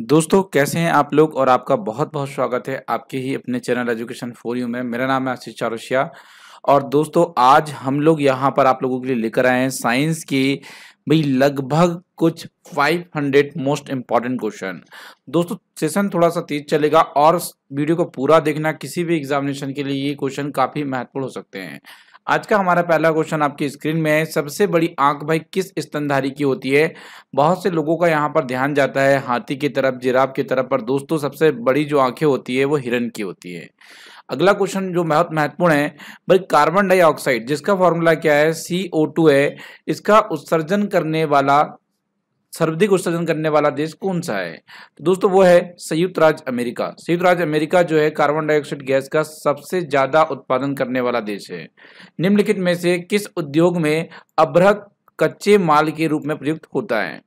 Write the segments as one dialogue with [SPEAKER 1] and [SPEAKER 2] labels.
[SPEAKER 1] दोस्तों कैसे हैं आप लोग और आपका बहुत बहुत स्वागत है आपके ही अपने चैनल एजुकेशन फॉर यू में मेरा नाम है आशीष चारोशिया और दोस्तों आज हम लोग यहाँ पर आप लोगों के लिए लेकर आए हैं साइंस के भाई लगभग कुछ 500 मोस्ट इम्पॉर्टेंट क्वेश्चन दोस्तों सेशन थोड़ा सा तेज चलेगा और वीडियो को पूरा देखना किसी भी एग्जामिनेशन के लिए ये क्वेश्चन काफ़ी महत्वपूर्ण हो सकते हैं आज का हमारा पहला क्वेश्चन आपकी स्क्रीन में है सबसे बड़ी आंख भाई किस स्तनधारी की होती है बहुत से लोगों का यहाँ पर ध्यान जाता है हाथी की तरफ जिराब की तरफ पर दोस्तों सबसे बड़ी जो आंखें होती है वो हिरन की होती है अगला क्वेश्चन जो बहुत महत्वपूर्ण है भाई कार्बन डाइऑक्साइड जिसका फॉर्मूला क्या है सी है इसका उत्सर्जन करने वाला सर्वाधिक उत्सर्जन करने वाला देश कौन सा है तो दोस्तों वो है संयुक्त राज्य अमेरिका संयुक्त राज्य अमेरिका जो है कार्बन डाइऑक्साइड गैस का सबसे ज्यादा उत्पादन करने वाला देश है निम्नलिखित में से किस उद्योग में अभ्रक कच्चे माल के रूप में प्रयुक्त होता है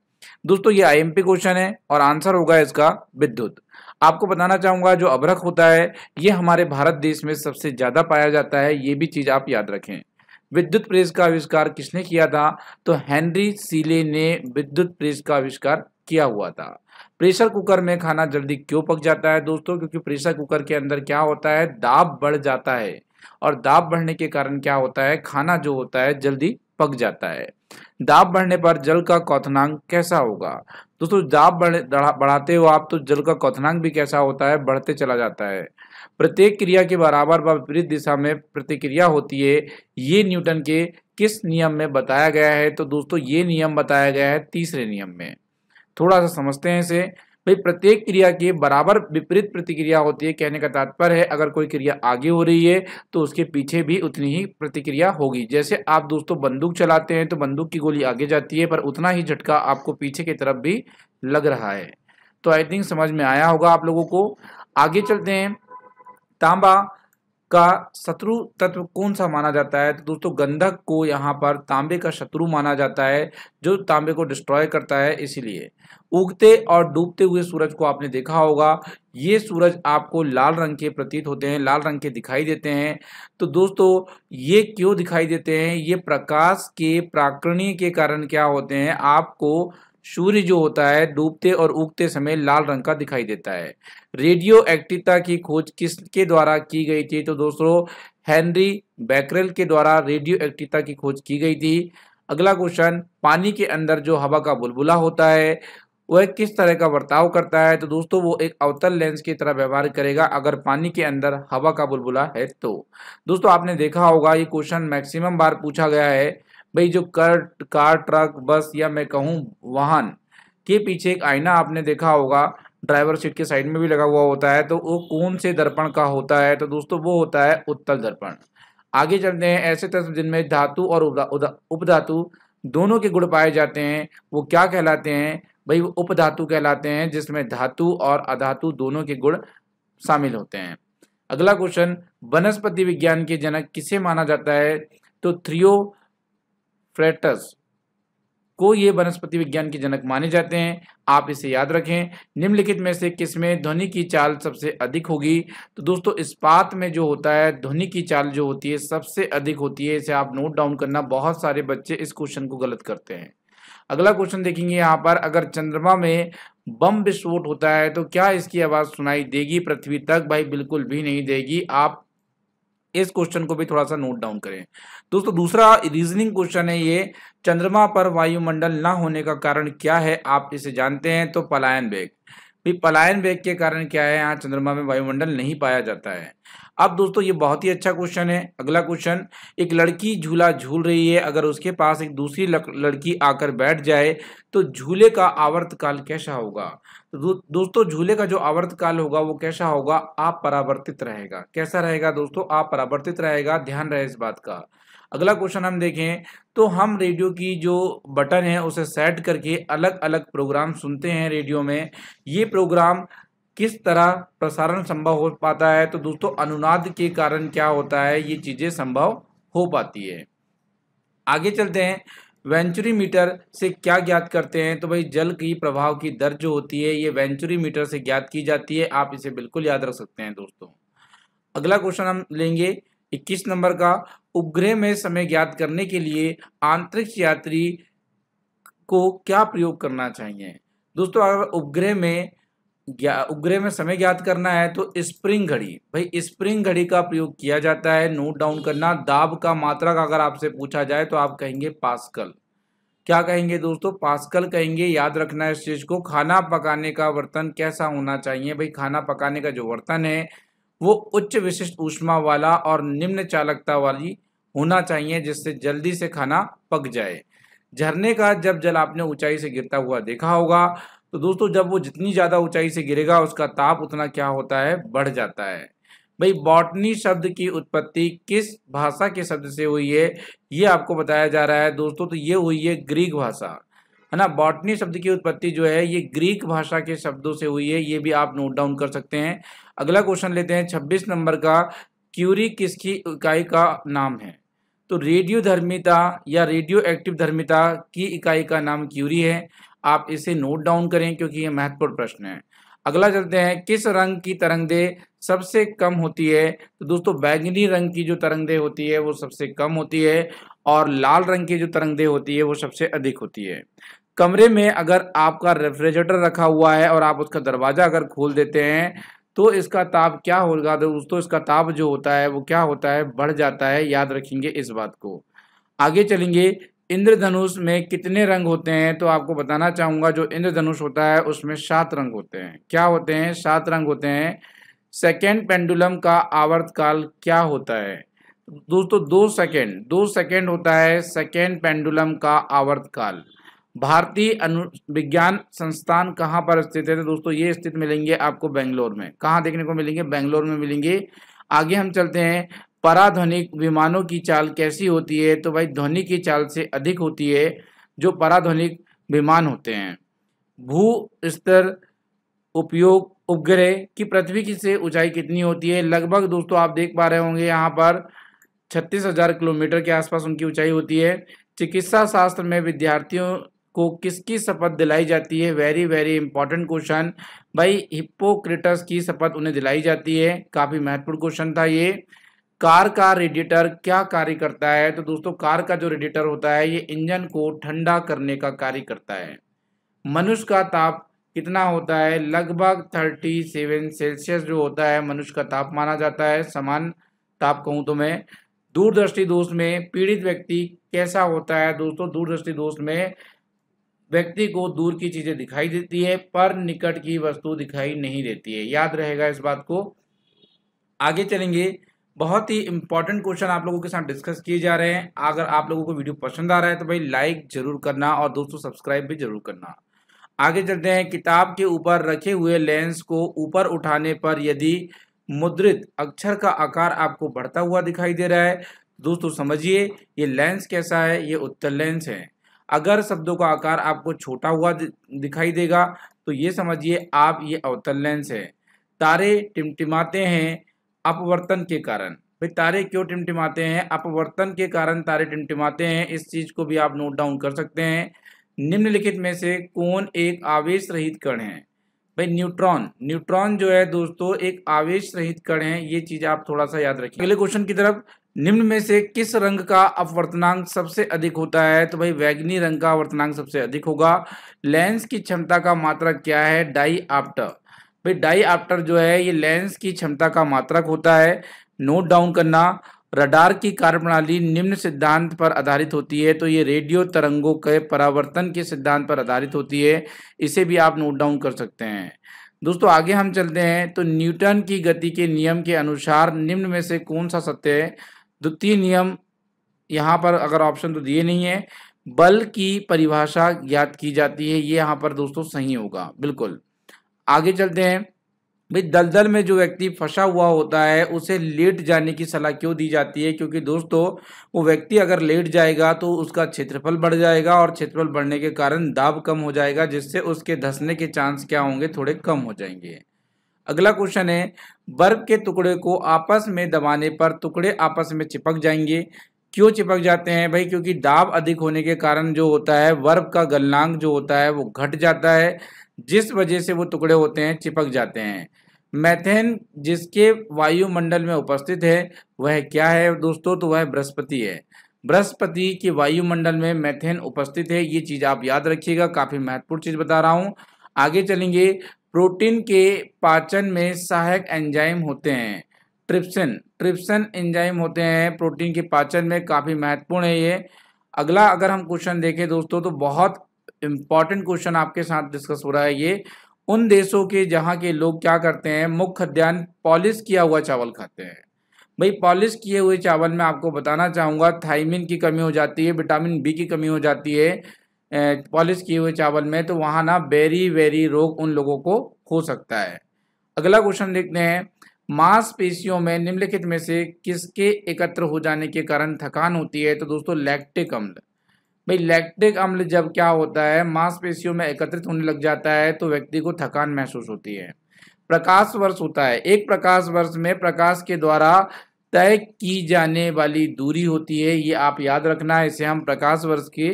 [SPEAKER 1] दोस्तों ये आईएमपी क्वेश्चन है और आंसर होगा इसका विद्युत आपको बताना चाहूंगा जो अभ्रक होता है ये हमारे भारत देश में सबसे ज्यादा पाया जाता है ये भी चीज आप याद रखें विद्युत प्रेस का आविष्कार किसने किया था तो हेनरी सीले ने विद्युत प्रेस का आविष्कार किया हुआ था प्रेशर कुकर में खाना जल्दी क्यों पक जाता है दोस्तों क्योंकि प्रेशर कुकर के अंदर क्या होता है दाब बढ़ जाता है और दाब बढ़ने के कारण क्या होता है खाना जो होता है जल्दी पक जाता है दाब बढ़ने पर जल का क्वथनांक कैसा होगा दोस्तों दाब बढ़ाते हो आप तो जल का क्वथनांक भी कैसा होता है बढ़ते चला जाता है प्रत्येक क्रिया के बराबर व विपरीत दिशा में प्रतिक्रिया होती है ये न्यूटन के किस नियम में बताया गया है तो दोस्तों ये नियम बताया गया है तीसरे नियम में थोड़ा सा समझते हैं इसे भाई प्रत्येक क्रिया के बराबर विपरीत प्रतिक्रिया होती है कहने का तात्पर्य है अगर कोई क्रिया आगे हो रही है तो उसके पीछे भी उतनी ही प्रतिक्रिया होगी जैसे आप दोस्तों बंदूक चलाते हैं तो बंदूक की गोली आगे जाती है पर उतना ही झटका आपको पीछे की तरफ भी लग रहा है तो आई थिंक समझ में आया होगा आप लोगों को आगे चलते हैं तांबा का शत्रु तत्व कौन सा माना जाता है तो दोस्तों गंधक को यहाँ पर तांबे का शत्रु माना जाता है जो तांबे को डिस्ट्रॉय करता है इसीलिए उगते और डूबते हुए सूरज को आपने देखा होगा ये सूरज आपको लाल रंग के प्रतीत होते हैं लाल रंग के दिखाई देते हैं तो दोस्तों ये क्यों दिखाई देते हैं ये प्रकाश के प्राकृणी के कारण क्या होते हैं आपको सूर्य जो होता है डूबते और उगते समय लाल रंग का दिखाई देता है रेडियो एक्टिवता की खोज किसके द्वारा की गई थी तो दोस्तों हेनरी बैकरेल के द्वारा रेडियो एक्टिवता की खोज की गई थी अगला क्वेश्चन पानी के अंदर जो हवा का बुलबुला होता है वह किस तरह का बर्ताव करता है तो दोस्तों वो एक अवतल लेंस की तरह व्यवहार करेगा अगर पानी के अंदर हवा का बुलबुला है तो दोस्तों आपने देखा होगा ये क्वेश्चन मैक्सिमम बार पूछा गया है भाई जो कर कार ट्रक बस या मैं कहूँ वाहन के पीछे एक आईना आपने देखा होगा ड्राइवर सीट के साइड में भी लगा हुआ होता है तो वो कौन से दर्पण का होता है तो दोस्तों वो होता है उत्तल दर्पण आगे चलते हैं ऐसे तत्व जिनमें धातु और उपधातु दोनों के गुण पाए जाते हैं वो क्या कहलाते हैं भाई वो उपधातु कहलाते हैं जिसमें धातु और अधातु दोनों के गुण शामिल होते हैं अगला क्वेश्चन वनस्पति विज्ञान के जनक किसे माना जाता है तो थ्रियो फ्लैटस को ये वनस्पति विज्ञान के जनक माने जाते हैं आप इसे याद रखें निम्नलिखित में से किस में ध्वनि की चाल सबसे अधिक होगी तो दोस्तों इस्पात में जो होता है ध्वनि की चाल जो होती है सबसे अधिक होती है इसे आप नोट डाउन करना बहुत सारे बच्चे इस क्वेश्चन को गलत करते हैं अगला क्वेश्चन देखेंगे यहाँ पर अगर चंद्रमा में बम विस्फोट होता है तो क्या इसकी आवाज़ सुनाई देगी पृथ्वी तक भाई बिल्कुल भी नहीं देगी आप इस क्वेश्चन को भी थोड़ा सा नोट डाउन करें दोस्तों दूसरा रीजनिंग क्वेश्चन है ये चंद्रमा पर वायुमंडल ना होने का कारण क्या है आप इसे जानते हैं तो पलायन बेग भी पलायन बेग के कारण क्या है यहाँ चंद्रमा में वायुमंडल नहीं पाया जाता है अब दोस्तों ये बहुत ही अच्छा क्वेश्चन है अगला क्वेश्चन एक लड़की झूला झूल रही है अगर उसके पास एक दूसरी लड़की आकर बैठ जाए तो झूले का आवर्तकाल कैसा होगा तो दोस्तों झूले का जो आवर्त काल होगा वो कैसा होगा आप परावर्तित रहेगा कैसा रहेगा दोस्तों आप परावर्तित रहेगा ध्यान रहे इस बात का अगला क्वेश्चन हम देखें तो हम रेडियो की जो बटन है उसे सेट करके अलग अलग प्रोग्राम सुनते हैं रेडियो में ये प्रोग्राम किस तरह प्रसारण संभव हो पाता है तो दोस्तों अनुनाद के कारण क्या होता है ये चीज़ें संभव हो पाती है आगे चलते हैं वेंचुरी मीटर से क्या ज्ञात करते हैं तो भाई जल की प्रभाव की दर जो होती है ये वेंचुरी मीटर से ज्ञात की जाती है आप इसे बिल्कुल याद रख सकते हैं दोस्तों अगला क्वेश्चन हम लेंगे 21 नंबर का उपग्रह में समय ज्ञात करने के लिए आंतरिक्ष यात्री को क्या प्रयोग करना चाहिए दोस्तों अगर उपग्रह में उग्रे में समय ज्ञात करना है तो स्प्रिंग घड़ी भाई स्प्रिंग घड़ी का प्रयोग किया जाता है नोट डाउन करना दाब का मात्रा का अगर आपसे पूछा जाए तो आप कहेंगे पास्कल क्या कहेंगे दोस्तों पास्कल कहेंगे याद रखना है इस चीज़ को खाना पकाने का बर्तन कैसा होना चाहिए भाई खाना पकाने का जो बर्तन है वो उच्च विशिष्ट ऊष्मा वाला और निम्न चालकता वाली होना चाहिए जिससे जल्दी से खाना पक जाए झरने का जब जल आपने ऊंचाई से गिरता हुआ देखा होगा तो दोस्तों जब वो जितनी ज़्यादा ऊंचाई से गिरेगा उसका ताप उतना क्या होता है बढ़ जाता है भाई बॉटनी शब्द की उत्पत्ति किस भाषा के शब्द से हुई है ये आपको बताया जा रहा है दोस्तों तो ये हुई है ग्रीक भाषा है ना बॉटनी शब्द की उत्पत्ति जो है ये ग्रीक भाषा के शब्दों से हुई है ये भी आप नोट डाउन कर सकते हैं अगला क्वेश्चन लेते हैं छब्बीस नंबर का क्यूरी किसकी इकाई का नाम है तो रेडियो धर्मिता या रेडियो एक्टिव धर्मिता की इकाई का नाम क्यूरी है आप इसे नोट डाउन करें क्योंकि ये महत्वपूर्ण प्रश्न है अगला चलते हैं किस रंग की तरंगदें सबसे कम होती है तो दोस्तों बैंगनी रंग की जो तरंगदें होती है वो सबसे कम होती है और लाल रंग की जो तरंगदें होती है वो सबसे अधिक होती है कमरे में अगर आपका रेफ्रिजरेटर रखा हुआ है और आप उसका दरवाज़ा अगर खोल देते हैं तो इसका ताप क्या होगा तो दोस्तों इसका ताप जो होता है वो क्या होता है बढ़ जाता है याद रखेंगे इस बात को आगे चलेंगे इंद्रधनुष में कितने रंग होते हैं तो आपको बताना चाहूँगा जो इंद्रधनुष होता है उसमें सात रंग होते हैं क्या होते हैं सात रंग होते हैं सेकेंड पेंडुलम का आवर्त काल क्या होता है दोस्तों दो सेकेंड दो सेकेंड होता है सेकेंड पेंडुलम का आवर्त काल भारतीय अनु विज्ञान संस्थान कहाँ पर स्थित है तो दोस्तों ये स्थित मिलेंगे आपको बेंगलोर में कहाँ देखने को मिलेंगे बेंगलोर में मिलेंगे आगे हम चलते हैं पराध्वनिक विमानों की चाल कैसी होती है तो भाई ध्वनि की चाल से अधिक होती है जो पराध्वनिक विमान होते हैं भू स्तर उपयोग उपग्रह की पृथ्वी की से ऊंचाई कितनी होती है लगभग दोस्तों आप देख पा रहे होंगे यहाँ पर छत्तीस हजार किलोमीटर के आसपास उनकी ऊंचाई होती है चिकित्सा शास्त्र में विद्यार्थियों को किसकी शपथ दिलाई जाती है वेरी वेरी इंपॉर्टेंट क्वेश्चन भाई हिप्पोक्रेटस की शपथ उन्हें दिलाई जाती है काफ़ी महत्वपूर्ण क्वेश्चन था ये कार का रेडिएटर क्या कार्य करता है तो दोस्तों कार का जो रेडिएटर होता है ये इंजन को ठंडा करने का कार्य करता है मनुष्य का ताप कितना होता है लगभग थर्टी सेवन सेल्सियस जो होता है मनुष्य का ताप माना जाता है समान ताप कहूँ तो मैं दूरदृष्टि दोष में पीड़ित व्यक्ति कैसा होता है दोस्तों दूरदृष्टि दोष में व्यक्ति को दूर की चीज़ें दिखाई देती है पर निकट की वस्तु दिखाई नहीं देती है याद रहेगा इस बात को आगे चलेंगे बहुत ही इंपॉर्टेंट क्वेश्चन आप लोगों के साथ डिस्कस किए जा रहे हैं अगर आप लोगों को वीडियो पसंद आ रहा है तो भाई लाइक जरूर करना और दोस्तों सब्सक्राइब भी जरूर करना आगे चलते हैं किताब के ऊपर रखे हुए लेंस को ऊपर उठाने पर यदि मुद्रित अक्षर का आकार आपको बढ़ता हुआ दिखाई दे रहा है दोस्तों समझिए ये लेंस कैसा है ये उत्तर लेंस है अगर शब्दों का आकार आपको छोटा हुआ दिखाई देगा तो ये समझिए आप ये अवतल लेंस है तारे टिमटिमाते हैं अपवर्तन के कारण भाई तारे क्यों टिमटिमाते हैं अपवर्तन के कारण तारे टिमटिमाते हैं इस चीज़ को भी आप नोट डाउन कर सकते हैं निम्नलिखित में से कौन एक आवेश रहित कण है भाई न्यूट्रॉन न्यूट्रॉन जो है दोस्तों एक आवेश रहित कण है ये चीज़ आप थोड़ा सा याद रखिए अगले क्वेश्चन की तरफ निम्न में से किस रंग का अपवर्तनांक सबसे अधिक होता है तो भाई वैग्नी रंग का अपवर्तनांक सबसे अधिक होगा लेंस की क्षमता का मात्रक क्या है डाई आफ्टर भाई डाई आफ्टर जो है ये लेंस की क्षमता का मात्रक होता है नोट डाउन करना रडार की कार्यप्रणाली निम्न सिद्धांत पर आधारित होती है तो ये रेडियो तरंगों के परावर्तन के सिद्धांत पर आधारित होती है इसे भी आप नोट डाउन कर सकते हैं दोस्तों आगे हम चलते हैं तो न्यूटन की गति के नियम के अनुसार निम्न में से कौन सा सत्य है द्वितीय नियम यहाँ पर अगर ऑप्शन तो दिए नहीं है बल की परिभाषा ज्ञात की जाती है ये यहाँ पर दोस्तों सही होगा बिल्कुल आगे चलते हैं भाई दलदल में जो व्यक्ति फंसा हुआ होता है उसे लेट जाने की सलाह क्यों दी जाती है क्योंकि दोस्तों वो व्यक्ति अगर लेट जाएगा तो उसका क्षेत्रफल बढ़ जाएगा और क्षेत्रफल बढ़ने के कारण दाब कम हो जाएगा जिससे उसके धंसने के चांस क्या होंगे थोड़े कम हो जाएंगे अगला क्वेश्चन है बर्फ के टुकड़े को आपस में दबाने पर टुकड़े आपस में चिपक जाएंगे क्यों चिपक जाते हैं भाई क्योंकि दाब अधिक होने के कारण जो होता है वर्ब का गलनांक जो होता है वो घट जाता है जिस वजह से वो टुकड़े होते हैं चिपक जाते हैं मैथेन जिसके वायुमंडल में उपस्थित है वह क्या है दोस्तों तो वह बृहस्पति है बृहस्पति के वायुमंडल में मैथेन उपस्थित है ये चीज़ आप याद रखिएगा काफ़ी महत्वपूर्ण चीज़ बता रहा हूँ आगे चलेंगे प्रोटीन के पाचन में सहायक एंजाइम होते हैं ट्रिप्सिन ट्रिप्सिन एंजाइम होते हैं प्रोटीन के पाचन में काफ़ी महत्वपूर्ण है ये अगला अगर हम क्वेश्चन देखें दोस्तों तो बहुत इम्पॉर्टेंट क्वेश्चन आपके साथ डिस्कस हो रहा है ये उन देशों के जहाँ के लोग क्या करते हैं मुख्य खाद्यान्न पॉलिश किया हुआ चावल खाते हैं भाई पॉलिश किए हुए चावल में आपको बताना चाहूँगा थाइमिन की कमी हो जाती है विटामिन बी की कमी हो जाती है पॉलिश किए हुए चावल में तो वहाँ ना बेरी वेरी रोग उन लोगों को हो सकता है अगला क्वेश्चन देखते हैं मांसपेशियों में निम्नलिखित में से किसके एकत्र हो जाने के कारण थकान होती है तो दोस्तों लैक्टिक अम्ल भाई लैक्टिक अम्ल जब क्या होता है मांसपेशियों में एकत्रित होने लग जाता है तो व्यक्ति को थकान महसूस होती है प्रकाश वर्ष होता है एक प्रकाश वर्ष में प्रकाश के द्वारा तय की जाने वाली दूरी होती है ये आप याद रखना है इसे हम प्रकाश वर्ष के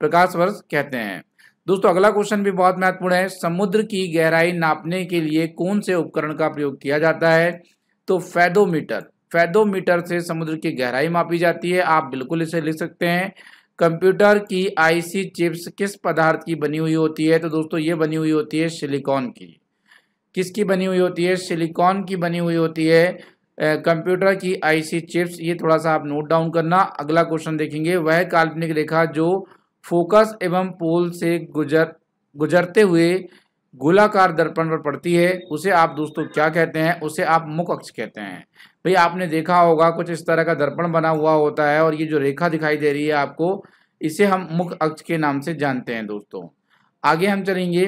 [SPEAKER 1] प्रकाश वर्ष कहते हैं दोस्तों अगला क्वेश्चन भी बहुत महत्वपूर्ण है समुद्र की गहराई नापने के लिए कौन से उपकरण का प्रयोग किया जाता है तो फैदोमीटर फैदोमीटर से समुद्र की गहराई मापी जाती है आप बिल्कुल इसे लिख सकते हैं कंप्यूटर की आईसी चिप्स किस पदार्थ की बनी हुई होती है तो दोस्तों ये बनी हुई होती है सिलिकॉन की किसकी बनी हुई होती है सिलिकॉन की बनी हुई होती है कंप्यूटर की आईसी चिप्स ये थोड़ा सा आप नोट डाउन करना अगला क्वेश्चन देखेंगे वह काल्पनिक रेखा जो फोकस एवं पोल से गुजर गुजरते हुए गोलाकार दर्पण पर पड़ती है उसे आप दोस्तों क्या कहते हैं उसे आप मुख अक्ष कहते हैं भाई आपने देखा होगा कुछ इस तरह का दर्पण बना हुआ होता है और ये जो रेखा दिखाई दे रही है आपको इसे हम मुख अक्ष के नाम से जानते हैं दोस्तों आगे हम चलेंगे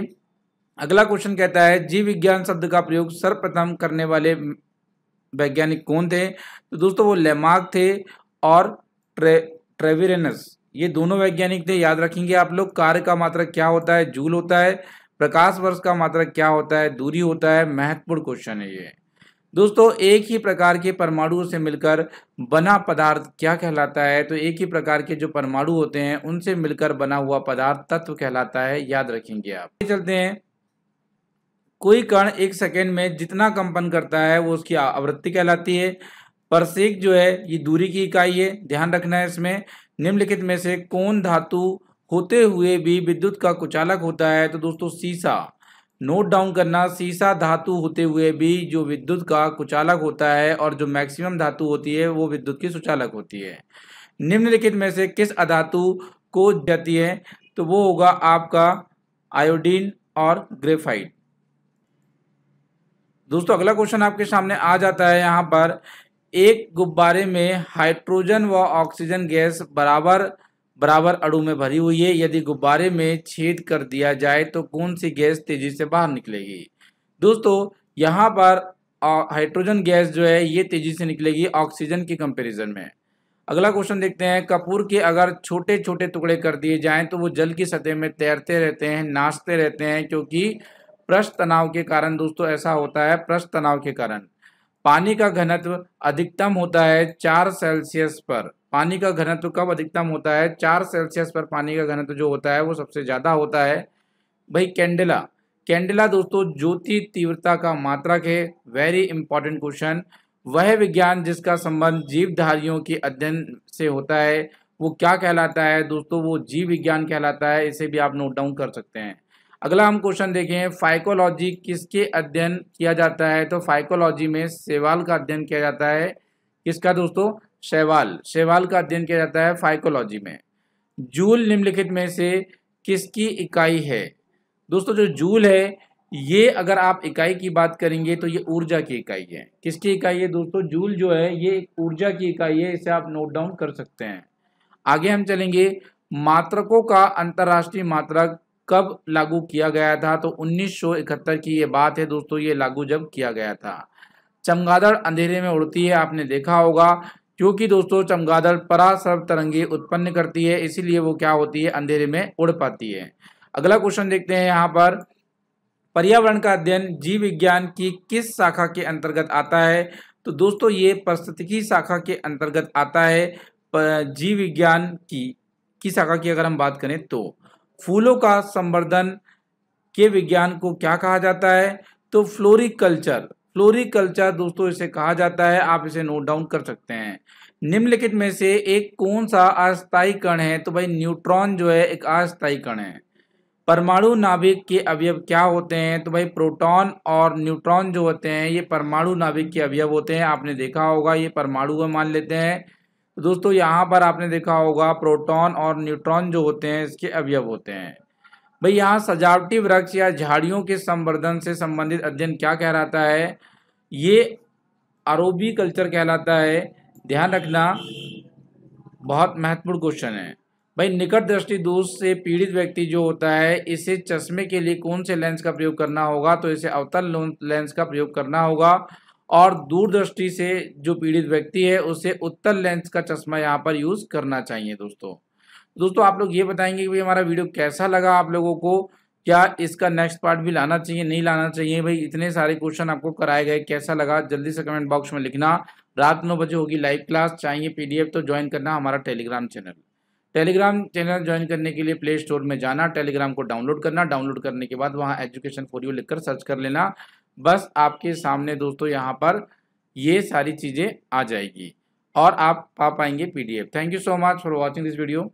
[SPEAKER 1] अगला क्वेश्चन कहता है जीव विज्ञान शब्द का प्रयोग सर्वप्रथम करने वाले वैज्ञानिक कौन थे तो दोस्तों वो लेमार्क थे और ट्रे ट्रेविरेनस ये दोनों वैज्ञानिक थे याद रखेंगे आप लोग कार्य का मात्रक क्या होता है जूल होता है प्रकाश वर्ष का मात्रक क्या होता है दूरी होता है महत्वपूर्ण क्वेश्चन है ये दोस्तों एक ही प्रकार के परमाणुओं से मिलकर बना पदार्थ क्या कहलाता है तो एक ही प्रकार के जो परमाणु होते हैं उनसे मिलकर बना हुआ पदार्थ तत्व कहलाता है याद रखेंगे आप चलते हैं कोई कण एक सेकेंड में जितना कंपन करता है वो उसकी आवृत्ति कहलाती है परसेक जो है ये दूरी की इकाई है ध्यान रखना है इसमें निम्नलिखित में से कौन धातु होते हुए भी विद्युत का कुचालक होता है तो दोस्तों सीसा नोट डाउन करना सीसा धातु होते हुए भी जो विद्युत का कुचालक होता है और जो मैक्सिमम धातु होती है वो विद्युत की सुचालक होती है निम्नलिखित में से किस अधातु को जाती है तो वो होगा आपका आयोडीन और ग्रेफाइट दोस्तों अगला क्वेश्चन आपके सामने आ जाता है यहाँ पर एक गुब्बारे में हाइड्रोजन व ऑक्सीजन गैस बराबर बराबर अड़ू में भरी हुई है यदि गुब्बारे में छेद कर दिया जाए तो कौन सी गैस तेजी से बाहर निकलेगी दोस्तों यहाँ पर हाइड्रोजन गैस जो है ये तेजी से निकलेगी ऑक्सीजन के कंपेरिजन में अगला क्वेश्चन देखते हैं कपूर के अगर छोटे छोटे टुकड़े कर दिए जाएं तो वो जल की सतह में तैरते रहते हैं नाचते रहते हैं क्योंकि पृष्ठ तनाव के कारण दोस्तों ऐसा होता है पृष्ठ तनाव के कारण पानी का घनत्व अधिकतम होता है चार सेल्सियस पर पानी का घनत्व कब अधिकतम होता है चार सेल्सियस पर पानी का घनत्व जो होता है वो सबसे ज़्यादा होता है भाई कैंडेला कैंडेला दोस्तों ज्योति तीव्रता का मात्रक है वेरी इंपॉर्टेंट क्वेश्चन वह विज्ञान जिसका संबंध जीवधारियों के अध्ययन से होता है वो क्या कहलाता है दोस्तों वो जीव विज्ञान कहलाता है इसे भी आप नोट डाउन कर सकते हैं अगला हम क्वेश्चन देखें फाइकोलॉजी किसके अध्ययन किया जाता है तो फाइकोलॉजी में सेवाल का अध्ययन किया जाता है किसका दोस्तों शैवाल शैवाल का अध्ययन किया जाता है फाइकोलॉजी में जूल निम्नलिखित में से किसकी इकाई है दोस्तों जो जूल है ये अगर आप इकाई की बात करेंगे तो ये ऊर्जा की इकाई है किसकी इकाई है दोस्तों जूल जो है ये ऊर्जा की इकाई है इसे आप नोट डाउन कर सकते हैं आगे हम चलेंगे मात्रकों का अंतर्राष्ट्रीय मात्रक कब लागू किया गया था तो 1971 की ये बात है दोस्तों ये लागू जब किया गया था चमगादड़ अंधेरे में उड़ती है आपने देखा होगा क्योंकि दोस्तों चमगादड़ परासर्व तरंगे उत्पन्न करती है इसीलिए वो क्या होती है अंधेरे में उड़ पाती है अगला क्वेश्चन देखते हैं यहाँ पर पर्यावरण का अध्ययन जीव विज्ञान की किस शाखा के अंतर्गत आता है तो दोस्तों ये परिस्थितिकी शाखा के अंतर्गत आता है जीव विज्ञान की की शाखा की अगर हम बात करें तो फूलों का संवर्धन के विज्ञान को क्या कहा जाता है तो फ्लोरिकल्चर फ्लोरिकल्चर दोस्तों इसे कहा जाता है आप इसे नोट डाउन कर सकते हैं निम्नलिखित में से एक कौन सा अस्थायी कण है तो भाई न्यूट्रॉन जो है एक अस्थायी कण है परमाणु नाभिक के अवयव क्या होते हैं तो भाई प्रोटॉन और न्यूट्रॉन जो होते हैं ये परमाणु नाभिक के अवयव होते हैं आपने देखा होगा ये परमाणु मान लेते हैं दोस्तों यहाँ पर आपने देखा होगा प्रोटॉन और न्यूट्रॉन जो होते हैं इसके अवयव होते हैं भाई यहाँ सजावटी वृक्ष या झाड़ियों के संवर्धन से संबंधित अध्ययन क्या कहलाता है ये आरोबी कल्चर कहलाता है ध्यान रखना बहुत महत्वपूर्ण क्वेश्चन है भाई निकट दृष्टि दोष से पीड़ित व्यक्ति जो होता है इसे चश्मे के लिए कौन से लेंस का प्रयोग करना होगा तो इसे अवतल लेंस का प्रयोग करना होगा और दूरदृष्टि से जो पीड़ित व्यक्ति है उसे उत्तर लेंस का चश्मा यहाँ पर यूज़ करना चाहिए दोस्तों तो दोस्तों आप लोग ये बताएंगे कि भाई हमारा वीडियो कैसा लगा आप लोगों को क्या इसका नेक्स्ट पार्ट भी लाना चाहिए नहीं लाना चाहिए भाई इतने सारे क्वेश्चन आपको कराए गए कैसा लगा जल्दी से कमेंट बॉक्स में लिखना रात नौ बजे होगी लाइव क्लास चाहिए पीडीएफ तो ज्वाइन करना हमारा Telegram channel Telegram channel join करने के लिए प्ले स्टोर में जाना टेलीग्राम को डाउनलोड करना डाउनलोड करने के बाद वहाँ एजुकेशन फॉर यू लिखकर सर्च कर लेना बस आपके सामने दोस्तों यहाँ पर ये सारी चीज़ें आ जाएगी और आप पा पाएंगे PDF thank you so much for watching this video